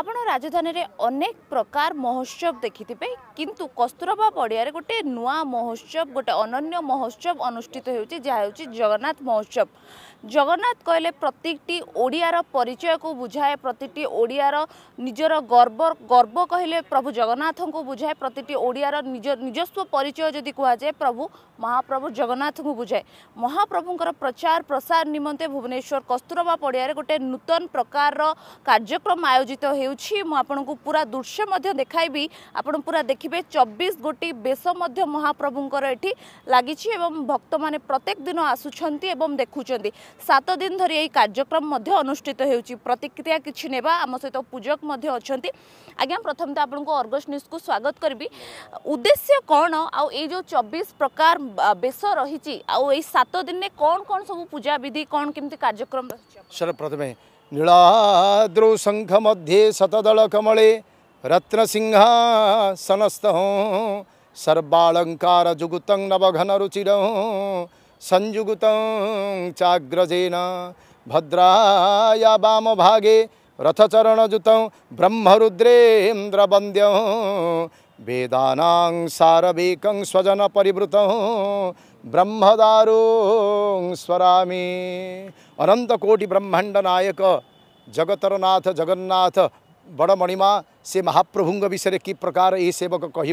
ଆପଣ ରାଜଧାନୀରେ ଅନେକ ପ୍ରକାର ମହୋତ୍ସବ ଦେଖିଥିବେ କିନ୍ତୁ କସ୍ତୁରବା ପଡ଼ିଆରେ ଗୋଟେ ନୂଆ ମହୋତ୍ସବ ଗୋଟେ ଅନନ୍ୟ ମହୋତ୍ସବ ଅନୁଷ୍ଠିତ ହେଉଛି ଯାହା ହେଉଛି ଜଗନ୍ନାଥ ମହୋତ୍ସବ ଜଗନ୍ନାଥ କହିଲେ ପ୍ରତିଟି ଓଡ଼ିଆର ପରିଚୟକୁ ବୁଝାଏ ପ୍ରତିଟି ଓଡ଼ିଆର ନିଜର ଗର୍ବ ଗର୍ବ କହିଲେ ପ୍ରଭୁ ଜଗନ୍ନାଥଙ୍କୁ ବୁଝାଏ ପ୍ରତିଟି ଓଡ଼ିଆର ନିଜ ନିଜସ୍ୱ ପରିଚୟ ଯଦି କୁହାଯାଏ ପ୍ରଭୁ ମହାପ୍ରଭୁ ଜଗନ୍ନାଥଙ୍କୁ ବୁଝାଏ ମହାପ୍ରଭୁଙ୍କର ପ୍ରଚାର ପ୍ରସାର ନିମନ୍ତେ ଭୁବନେଶ୍ୱର କସ୍ତୁରବା ପଡ଼ିଆରେ ଗୋଟେ ନୂତନ ପ୍ରକାରର କାର୍ଯ୍ୟକ୍ରମ ଆୟୋଜିତ ହେଉଛି ହେଉଛି ମୁଁ ଆପଣଙ୍କୁ ପୁରା ଦୃଶ୍ୟ ମଧ୍ୟ ଦେଖାଇବି ଆପଣ ପୁରା ଦେଖିବେ ଚବିଶ ଗୋଟି ବେଶ ମଧ୍ୟ ମହାପ୍ରଭୁଙ୍କର ଏଠି ଲାଗିଛି ଏବଂ ଭକ୍ତମାନେ ପ୍ରତ୍ୟେକ ଦିନ ଆସୁଛନ୍ତି ଏବଂ ଦେଖୁଛନ୍ତି ସାତ ଦିନ ଧରି ଏହି କାର୍ଯ୍ୟକ୍ରମ ମଧ୍ୟ ଅନୁଷ୍ଠିତ ହେଉଛି ପ୍ରତିକ୍ରିୟା କିଛି ନେବା ଆମ ସହିତ ପୂଜକ ମଧ୍ୟ ଅଛନ୍ତି ଆଜ୍ଞା ପ୍ରଥମେ ତ ଆପଣଙ୍କୁ ଅର୍ଗସ୍ ନ୍ୟୁଜ୍କୁ ସ୍ୱାଗତ କରିବି ଉଦ୍ଦେଶ୍ୟ କ'ଣ ଆଉ ଏଇ ଯେଉଁ ଚବିଶ ପ୍ରକାର ବେଶ ରହିଛି ଆଉ ଏଇ ସାତ ଦିନରେ କ'ଣ କ'ଣ ସବୁ ପୂଜାବିଧି କ'ଣ କେମିତି କାର୍ଯ୍ୟକ୍ରମ ରହିଛି ପ୍ରଥମେ निळाद्रौ शङ्खमध्ये सतदलकमले रत्नसिंहासनस्थौ सर्वालङ्कारजुगुतं नवघनरुचिरौ संयुगुतं चाग्रजेन भद्राया वामभागे रथचरणजुतौ ब्रह्मरुद्रेन्द्रवन्द्यौ वेदानां सारवेकं स्वजनपरिवृतौ ब्रह्मदारू स्वरा अनंत कोटि ब्रह्मांड नायक जगतरनाथ जगन्नाथ बड़ मणिमा से महाप्रभुंग विषय कि प्रकार ये सेवक कह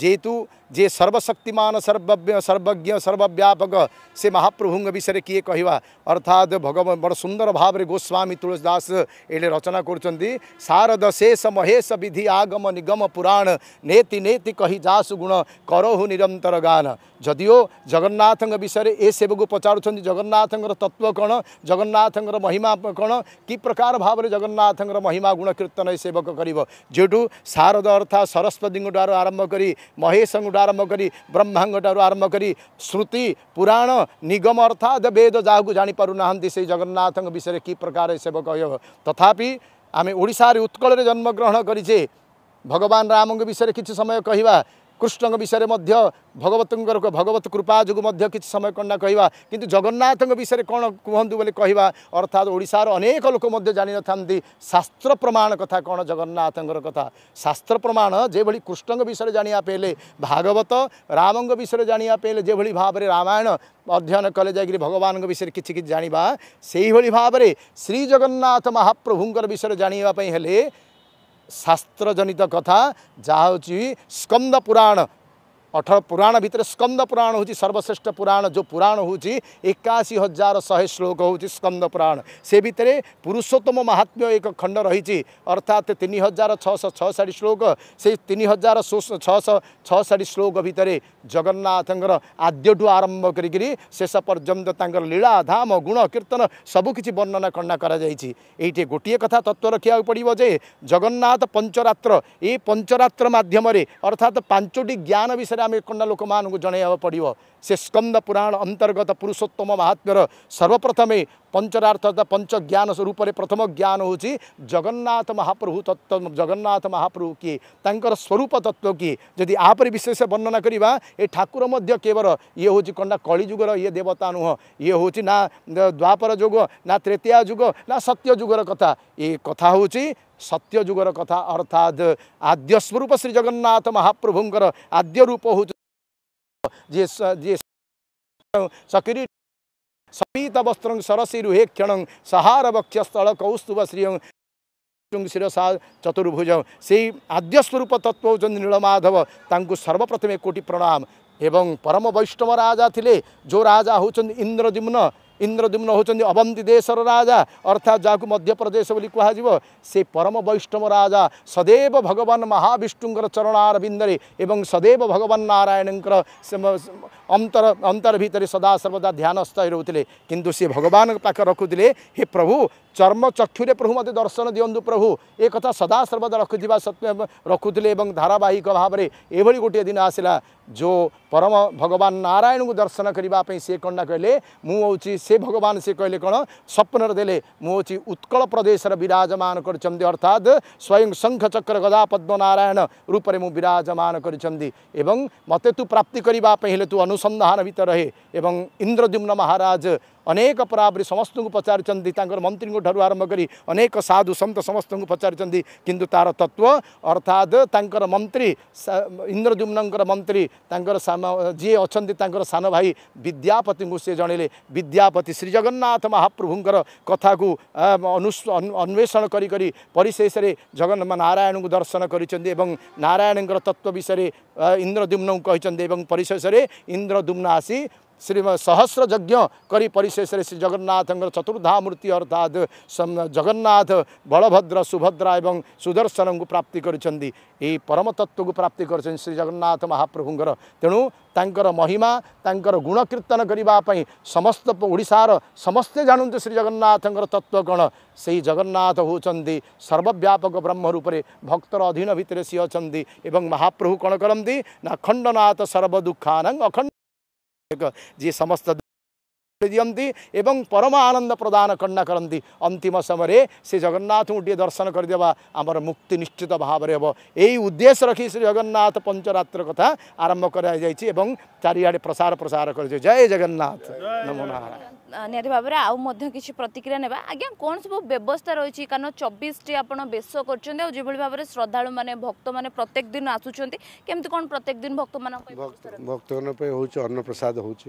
जेतु जे सर्वशक्तिमान सर्वज्ञ सर्वज्ञ सर्वव्यापक से महाप्रभुंग विषय किए कह अर्थात भगवान बड़ सुंदर भाव गोस्वामी तुलसीदास एले रचना कर शेष महेश विधि आगम निगम पुराण नेति नेति कही जासु गुण करहु निरंतर गान जदिओ जगन्नाथ विषय ए सेवक पचारूँ जगन्नाथ तत्व कौन जगन्नाथ महिमा कौन कि प्रकार भाव जगन्नाथ महिमा गुण कीर्तन सेवक कर जो शारद अर्थात सरस्वती द्वारा आरंभ करी ମହେଶଙ୍କଠୁ ଆରମ୍ଭ କରି ବ୍ରହ୍ମାଙ୍କଠାରୁ ଆରମ୍ଭ କରି ଶ୍ରୁତି ପୁରାଣ ନିଗମ ଅର୍ଥାତ୍ ବେଦ ଯାହାକୁ ଜାଣିପାରୁନାହାନ୍ତି ସେଇ ଜଗନ୍ନାଥଙ୍କ ବିଷୟରେ କି ପ୍ରକାର ସେବକ ହେବ ତଥାପି ଆମେ ଓଡ଼ିଶାରେ ଉତ୍କଳରେ ଜନ୍ମଗ୍ରହଣ କରିଛେ ଭଗବାନ ରାମଙ୍କ ବିଷୟରେ କିଛି ସମୟ କହିବା कृष्ण विषयमागवत भगवत कृपा जो कि समय कन्डा कहिले जगन्नाथ विषय बोले कुन् अर्थात् ओडार अनेक लोक न जानेथाँदै शास्त्र प्रमाण कथा कगन्नाथर कथा शास्त्र प्रमाण जभन्दै भागवत राम विषय पेले भाव भावर रामायण अध्ययन कले ज भगवान्को विषय कि जाभरि भावना श्री जगन्नाथ महाप्रभु विषय जाँदापि हो ଶାସ୍ତ୍ରଜନିତ କଥା ଯାହା ହେଉଛି ସ୍କନ୍ଦ ପୁରାଣ अठर पुराण भिर स्कन्द पुराण हौँछ सर्वश्रेष्ठ पुराण जो पुराण हौ एकसी हजार शे श्लक पुराण से सितिर पुरुषोत्तम महात्म्य एक खण्ड रहेछ अर्थात तिन हजार छ साठी श्लोक सही तिन हजार छि श्लक भित्र जगन्नाथ आद्यठु आरम्भ गरिक शेष पर्यन्त लीला धाम गुण कीर्तन सबकिन्छ वर्णना कर्णाइँछ गोटे कथा तत्व तत्त्व रख्याक जे जगन्नाथ पञ्चरत्र ए पञ्चरत्र माध्यमले अर्थात् पाँच टी ज्ञान विषय ଆମେ କଣ୍ଡା ଲୋକମାନଙ୍କୁ ଜଣାଇବାକୁ ପଡ଼ିବ ସେ ସ୍କନ୍ଦ ପୁରାଣ ଅନ୍ତର୍ଗତ ପୁରୁଷୋତ୍ତମ ମହାତ୍ମ୍ୟର ସର୍ବପ୍ରଥମେ ପଞ୍ଚରାର୍ଥ ପଞ୍ଚ ଜ୍ଞାନ ସ୍ୱରୂପରେ ପ୍ରଥମ ଜ୍ଞାନ ହେଉଛି ଜଗନ୍ନାଥ ମହାପ୍ରଭୁ ତତ୍ତ୍ୱ ଜଗନ୍ନାଥ ମହାପ୍ରଭୁ କିଏ ତାଙ୍କର ସ୍ୱରୂପ ତତ୍ତ୍ୱ କିଏ ଯଦି ଆପରେ ବିଶେଷ ବର୍ଣ୍ଣନା କରିବା ଏ ଠାକୁର ମଧ୍ୟ କେବଳ ଇଏ ହେଉଛି କଣ୍ଡା କଳିଯୁଗର ଇଏ ଦେବତା ନୁହଁ ଇଏ ହେଉଛି ନା ଦ୍ୱାପର ଯୁଗ ନା ତ୍ରେତିଆ ଯୁଗ ନା ସତ୍ୟ ଯୁଗର କଥା ଏ କଥା ହେଉଛି सत्य जुगर कथा अर्थात आद्य स्वरूप श्री जगन्नाथ महाप्रभुङ्कर आद्यरूप हौ सबिता वस्त्र सरसि रुहे क्षणङ साहार बक्षल कौस्तुभ श्री सा चतुर्भुज से आद्य स्वरूप तत्व तत्पन नीलमाधव त सर्वप्रथमे कोटी प्रणाम एवं परम वैष्णव राजा ले जो राजा हौ इन्द्रज्युम्न ଇନ୍ଦ୍ରଦ୍ୟୁମ୍ନ ହେଉଛନ୍ତି ଅବନ୍ତୀ ଦେଶର ରାଜା ଅର୍ଥାତ୍ ଯାହାକୁ ମଧ୍ୟପ୍ରଦେଶ ବୋଲି କୁହାଯିବ ସେ ପରମ ବୈଷ୍ଣବ ରାଜା ସଦୈବ ଭଗବାନ ମହାବିଷ୍ଣୁଙ୍କର ଚରଣାର ବିନ୍ଦରେ ଏବଂ ସଦୈବ ଭଗବାନ ନାରାୟଣଙ୍କର ଅନ୍ତର ଅନ୍ତର ଭିତରେ ସଦାସର୍ବଦା ଧ୍ୟାନସ୍ଥ ହୋଇ ରହୁଥିଲେ କିନ୍ତୁ ସେ ଭଗବାନଙ୍କ ପାଖରେ ରଖୁଥିଲେ ହେ ପ୍ରଭୁ ଚର୍ମ ଚକ୍ଷୁରେ ପ୍ରଭୁ ମୋତେ ଦର୍ଶନ ଦିଅନ୍ତୁ ପ୍ରଭୁ ଏ କଥା ସଦାସର୍ବଦା ରଖୁଥିବା ସତ୍ୟ ରଖୁଥିଲେ ଏବଂ ଧାରାବାହିକ ଭାବରେ ଏଭଳି ଗୋଟିଏ ଦିନ ଆସିଲା जो परम भगवान नारायण को दर्शन करने से कौन कहले मुझे से भगवान से कहले कौन स्वप्नर दे मुझे उत्कल प्रदेश विराजमान कर अर्थात स्वयं शंख चक्र गदा पद्म नारायण रूप में विराजमान कर मत तू प्राप्ति करने तू अनुसंधान भितर रहे इंद्रद्युम्न महाराज अनेक चन्दि प्राप्ति समस्तु पचारिन्छ आरम्भ आरम्भी अनेक साधु संत सन्त चन्दि किन्तु तार तत्व अर्थात तर मन्त्री इन्द्रद्युम्नको मन्त्री तर जिन् सानो भाई विद्यापति सि जनले विद्यापति श्री जगन्नाथ महाप्रभुंकर महाप्रभु कथा करी करी परिशेषले जगन् नारायणको दर्शन चन्दि एवं नारायणंकर तत्व तत्त्व विषय कहि चन्दि एवं इन्द्रद्युम्न आसि श्री सहस्र परिशेष रे श्री जगन्नाथ मूर्ति अर्थात जगन्नाथ बलभद्र सुभद्रा एवं सुदर्शन को प्राप्ति तत्व को प्राप्ति श्री जगन्नाथ महाप्रभु तेणु तर महिमा तर गुणकीर्तन गर्ने समस्तो ओडार समस्तै जाँदै श्री जगन्नाथको तत्त्व कन् सही जगन्नाथ हो सर्वव्यापक ब्रह्म रूपले भक्तर अधीन भित्र सि अब महाप्रभु कन् अखण्डनाथ सर्वदुखान अखण्ड जी समस्त ଖୋଲି ଦିଅନ୍ତି ଏବଂ ପରମ ଆନନ୍ଦ ପ୍ରଦାନ କର୍ଣ୍ଣା କରନ୍ତି ଅନ୍ତିମ ସମୟରେ ସେ ଜଗନ୍ନାଥଙ୍କୁ ଟିକିଏ ଦର୍ଶନ କରିଦେବା ଆମର ମୁକ୍ତି ନିଶ୍ଚିତ ଭାବରେ ହେବ ଏହି ଉଦ୍ଦେଶ୍ୟ ରଖି ଶ୍ରୀ ଜଗନ୍ନାଥ ପଞ୍ଚରାତ୍ର କଥା ଆରମ୍ଭ କରାଯାଇଛି ଏବଂ ଚାରିଆଡ଼େ ପ୍ରସାର ପ୍ରସାର କରିଛି ଜୟ ଜଗନ୍ନାଥ ନିହାତି ଭାବରେ ଆଉ ମଧ୍ୟ କିଛି ପ୍ରତିକ୍ରିୟା ନେବା ଆଜ୍ଞା କ'ଣ ସବୁ ବ୍ୟବସ୍ଥା ରହିଛି କାରଣ ଚବିଶଟି ଆପଣ ବେଶ କରୁଛନ୍ତି ଆଉ ଯେଭଳି ଭାବରେ ଶ୍ରଦ୍ଧାଳୁମାନେ ଭକ୍ତମାନେ ପ୍ରତ୍ୟେକ ଦିନ ଆସୁଛନ୍ତି କେମିତି କ'ଣ ପ୍ରତ୍ୟେକ ଦିନ ଭକ୍ତମାନଙ୍କ ଭକ୍ତମାନଙ୍କ ପାଇଁ ହେଉଛି ଅନ୍ନପ୍ରସାଦ ହେଉଛି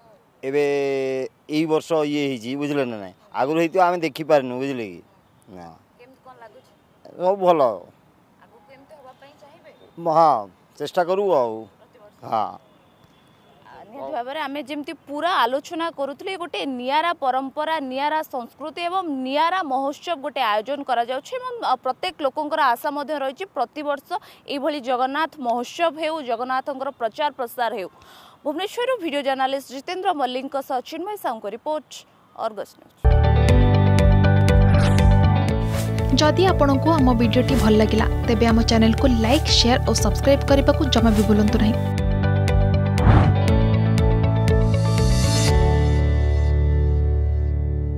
ଏବେ ଏଇ ବର୍ଷ ଇଏ ହେଇଛି ବୁଝିଲେ ନା ନାହିଁ ଆଗରୁ ହେଇଥିବ ଆମେ ଦେଖିପାରିନୁ ବୁଝିଲେ କି ନା ସବୁ ଭଲ ହଁ ଚେଷ୍ଟା କରୁ ଆଉ ହଁ ନିହାତି ଭାବରେ ଆମେ ଯେମିତି ପୁରା ଆଲୋଚନା କରୁଥିଲେ ଗୋଟେ ନିଆରା ପରମ୍ପରା ନିଆରା ସଂସ୍କୃତି ଏବଂ ନିଆରା ମହୋତ୍ସବ ଗୋଟେ ଆୟୋଜନ କରାଯାଉଛି ଏବଂ ପ୍ରତ୍ୟେକ ଲୋକଙ୍କର ଆଶା ମଧ୍ୟ ରହିଛି ପ୍ରତିବର୍ଷ ଏଇଭଳି ଜଗନ୍ନାଥ ମହୋତ୍ସବ ହେଉ ଜଗନ୍ନାଥଙ୍କର ପ୍ରଚାର ପ୍ରସାର ହେଉ भुवनेश्वर भिड journalist Jitendra Mallick Chinmay Sahu report Argus news जदि आपण को आम भिड्टे भल लगा तेब चेल्क लाइक सेयार और सब्सक्राइब करने को जमा भी भूलु ना